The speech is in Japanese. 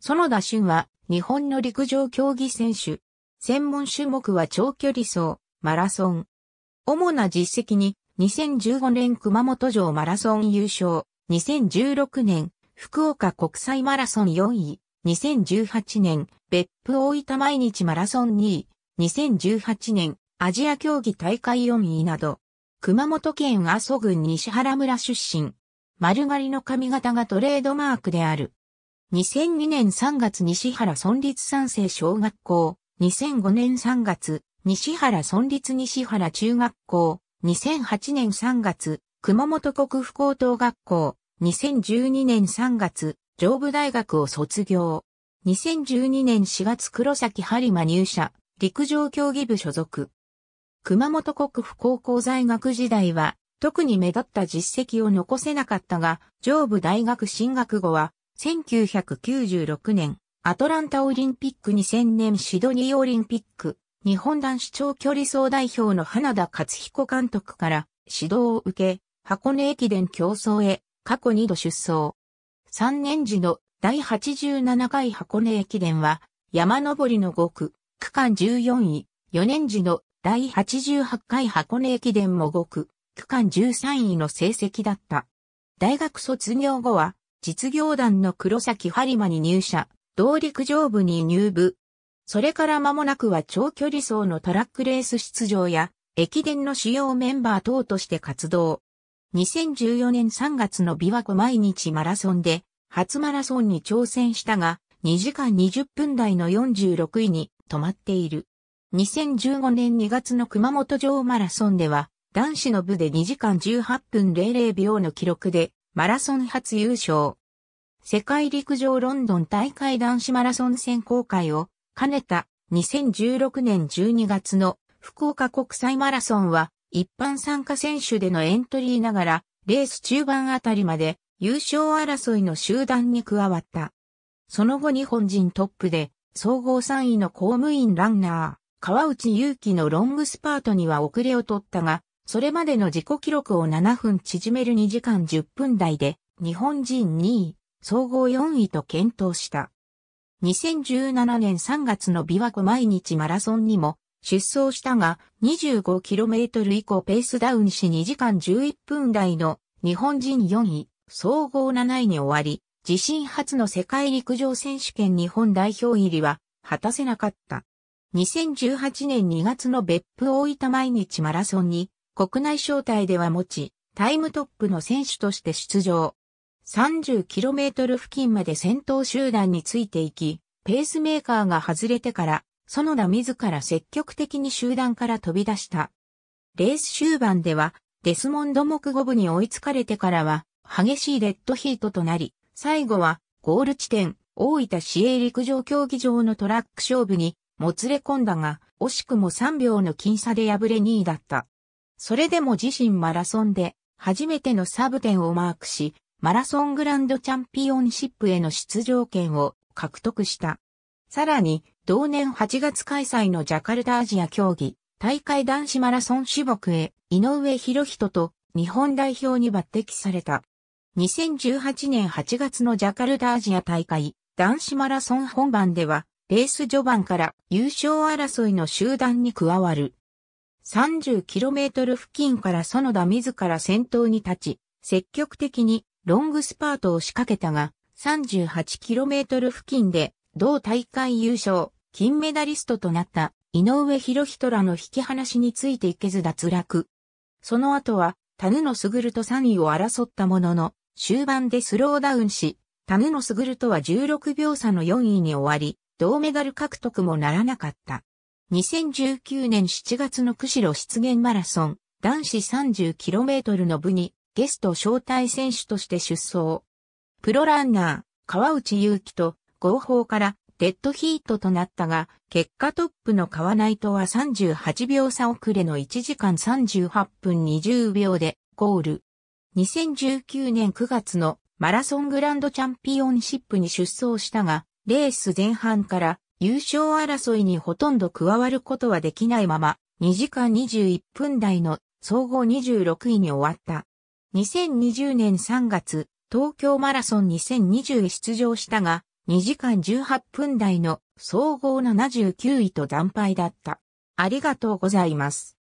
園田俊は日本の陸上競技選手。専門種目は長距離走、マラソン。主な実績に2015年熊本城マラソン優勝、2016年福岡国際マラソン4位、2018年別府大分毎日マラソン2位、2018年アジア競技大会4位など、熊本県阿蘇郡西原村出身、丸刈りの髪型がトレードマークである。2002年3月西原村立三世小学校、2005年3月、西原村立西原中学校、2008年3月、熊本国府高等学校、2012年3月、上部大学を卒業。2012年4月黒崎春馬入社、陸上競技部所属。熊本国府高校在学時代は、特に目立った実績を残せなかったが、上部大学進学後は、1996年、アトランタオリンピック2000年シドニーオリンピック、日本男子長距離総代表の花田勝彦監督から指導を受け、箱根駅伝競争へ過去2度出走。3年時の第87回箱根駅伝は山登りの5区、区間14位、4年時の第88回箱根駅伝も5区、区間13位の成績だった。大学卒業後は実業団の黒崎播磨に入社、同陸上部に入部。それから間もなくは長距離走のトラックレース出場や、駅伝の主要メンバー等として活動。2014年3月の琵琶湖毎日マラソンで、初マラソンに挑戦したが、2時間20分台の46位に止まっている。2015年2月の熊本城マラソンでは、男子の部で2時間18分00秒の記録でマラソン初優勝。世界陸上ロンドン大会男子マラソン選考会を兼ねた2016年12月の福岡国際マラソンは一般参加選手でのエントリーながらレース中盤あたりまで優勝争いの集団に加わった。その後日本人トップで総合3位の公務員ランナー、川内優輝のロングスパートには遅れを取ったが、それまでの自己記録を7分縮める2時間10分台で、日本人2位、総合4位と検討した。2017年3月の琵琶湖毎日マラソンにも出走したが 25km 以降ペースダウンし2時間11分台の日本人4位、総合7位に終わり、自身初の世界陸上選手権日本代表入りは果たせなかった。2018年2月の別府大分毎日マラソンに国内招待では持ち、タイムトップの選手として出場。30km 付近まで先頭集団についていき、ペースメーカーが外れてから、園田自ら積極的に集団から飛び出した。レース終盤では、デスモンド木五部に追いつかれてからは、激しいレッドヒートとなり、最後は、ゴール地点、大分市営陸上競技場のトラック勝負に、もつれ込んだが、惜しくも3秒の僅差で敗れ2位だった。それでも自身マラソンで初めてのサブ点をマークし、マラソングランドチャンピオンシップへの出場権を獲得した。さらに、同年8月開催のジャカルタアジア競技、大会男子マラソン種目へ、井上博人と日本代表に抜擢された。2018年8月のジャカルタアジア大会、男子マラソン本番では、レース序盤から優勝争いの集団に加わる 30km 付近から園田自ら先頭に立ち、積極的にロングスパートを仕掛けたが、38km 付近で同大会優勝、金メダリストとなった井上博人らの引き離しについていけず脱落。その後は、タヌノスグルと3位を争ったものの、終盤でスローダウンし、タヌノスグルとは16秒差の4位に終わり、銅メダル獲得もならなかった。2019年7月の釧路湿原マラソン男子 30km の部にゲスト招待選手として出走。プロランナー、川内優輝と合法からデッドヒートとなったが、結果トップの川内とは38秒差遅れの1時間38分20秒でゴール。2019年9月のマラソングランドチャンピオンシップに出走したが、レース前半から優勝争いにほとんど加わることはできないまま、2時間21分台の総合26位に終わった。2020年3月、東京マラソン2020へ出場したが、2時間18分台の総合79位と惨敗だった。ありがとうございます。